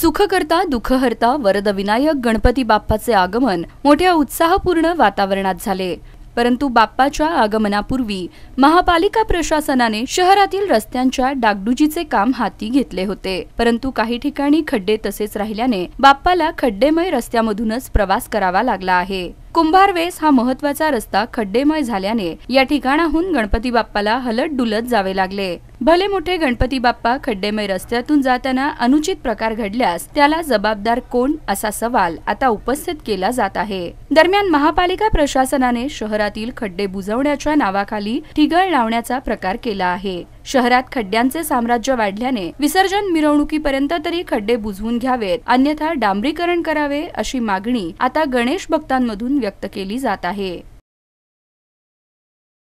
सुखकर्ता दुःखहर्ता विनायक गणपती बाप्पाचे आगमन मोठ्या उत्साहपूर्ण वातावरणात झाले परंतु बाप्पाच्या आगमनापूर्वी महापालिका प्रशासनाने शहरातील रस्त्यांच्या डागडुजीचे काम हाती घेतले होते परंतु काही ठिकाणी खड्डे तसेच राहिल्याने बाप्पाला खड्डेमय रस्त्यामधूनच प्रवास करावा लागला आहे कुंभारवेस हा महत्वाचा रस्ता खड्डेमय झाल्याने या ठिकाणाहून गणपती बाप्पाला हलत डुलत जावे लागले भले मोठे गणपती बाप्पा खड्डेमय रस्त्यातून जाताना अनुचित प्रकार घडल्यास त्याला जबाबदार कोण असा सवाल आता उपस्थित केला जात आहे दरम्यान महापालिका प्रशासनाने शहरातील खड्डे बुजवण्याच्या नावाखाली ठिगळ लावण्याचा प्रकार केला आहे शहरात खड्ड्यांचे साम्राज्य वाढल्याने विसर्जन मिरवणुकीपर्यंत तरी खड्डे बुजवून घ्यावेत अन्यथा डांबरीकरण करावे अशी मागणी आता गणेश भक्तांमधून व्यक्त केली जात आहे